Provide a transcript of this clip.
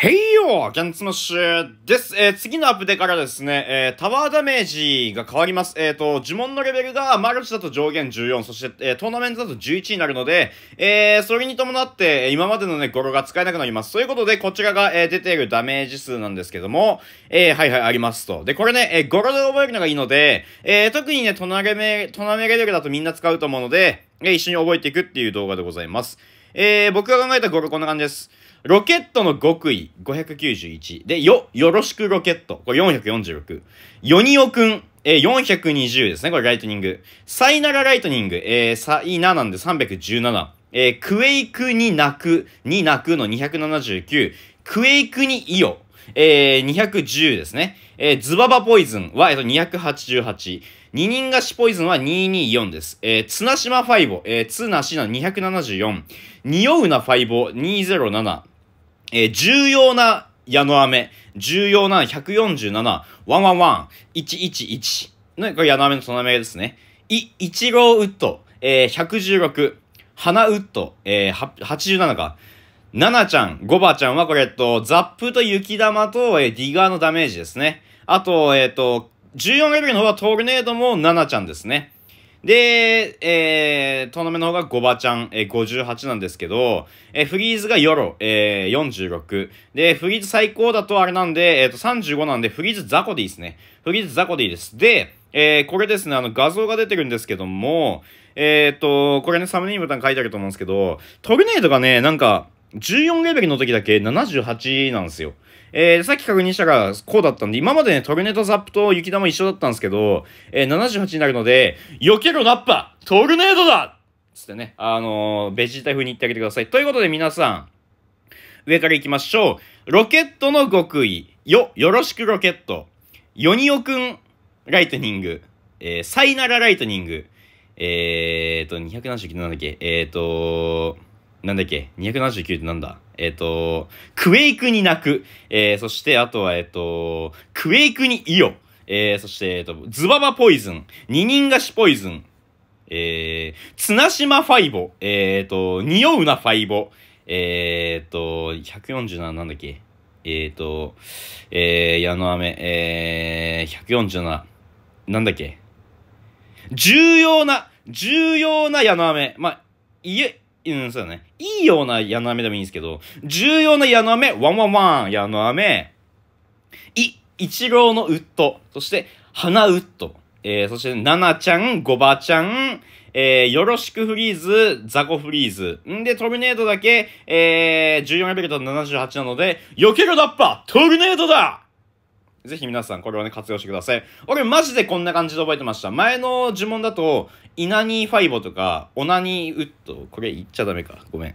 ヘイヨーキャンツマッシュです。えー、次のアップデからですね、えー、タワーダメージが変わります。えっ、ー、と、呪文のレベルがマルチだと上限14、そして、えー、トーナメントだと11になるので、えー、それに伴って、今までのね、ゴロが使えなくなります。ということで、こちらが、えー、出ているダメージ数なんですけども、えー、はいはい、ありますと。で、これね、えー、語で覚えるのがいいので、えー、特にね、トナメ、トナメレベルだとみんな使うと思うので、えー、一緒に覚えていくっていう動画でございます。えー、僕が考えたゴロこんな感じです。ロケットの極意、591。で、よ、よろしくロケット。これ446。ヨニオくん、えー、420ですね。これライトニング。サイナラライトニング、えー、サイナなんで317。えー、クエイクに泣く、に泣くの279。クエイクにイオ。えー、210ですね。えー、ズババポイズンは、えっと、288。二人菓子ポイズンは224です。えー、綱島ファイボ、えー、綱島の274。匂うなファイボ、207。えー、重要な矢の飴、重要な147、111111。なん矢の飴のその飴ですね。い、一号ウッド、えー、116、花ウッド、えー、87か。ナナちゃん、ゴバちゃんはこれ、えっと、ザップと雪玉と、えー、ディガーのダメージですね。あと、えっ、ー、と、14レベルの方はトルネードもナナちゃんですね。で、えー、トーナメントの方がゴバちゃん、えー、58なんですけど、えー、フリーズがヨロ、えー、46。で、フリーズ最高だとあれなんで、えっ、ー、と、35なんで、フリーズザコいいですね。フリーズザコいいです。で、えー、これですね、あの、画像が出てるんですけども、えっ、ー、と、これね、サムネイムボタン書いてあると思うんですけど、トルネードがね、なんか、14レベルの時だけ78なんですよ。えー、さっき確認したら、こうだったんで、今までね、トルネードザップと雪玉一緒だったんですけど、えー、78になるので、避けろナッパトルネードだつってね、あのー、ベジータ風に言ってあげてください。ということで皆さん、上から行きましょう。ロケットの極意。よ、よろしくロケット。ヨニオくん、ライトニング。えー、サイナラライトニング。えーと、279なんだっけえーとー、なんだっけ ?279 ってなんだえっ、ー、と、クエイクに泣く。えー、そして、あとは、えっ、ー、と、クエイクにイオ。えー、そして、えっ、ー、と、ズババポイズン。二人菓子ポイズン。えー、綱島ファイボ。えっ、ー、と、匂うなファイボ。えっ、ー、と、147なんだっけえっ、ー、と、えー、矢の飴。えー、147。なんだっけ重要な、重要な矢の飴。まあ、いえ、うん、そうだね。いいような矢の飴でもいいんですけど、重要な矢の飴、ワンワンワン、矢の飴、い、一郎のウッド、そして、花ウッド、えー、そして、ナナちゃん、ゴバちゃん、えー、よろしくフリーズ、ザコフリーズ。んで、トルネードだけ、えー、14レベルと78なので、避けるだッパートルネードだぜひ皆さん、これをね、活用してください。俺、マジでこんな感じで覚えてました。前の呪文だと、イナニーファイボとか、オナニーウッド、これ言っちゃダメか。ごめん。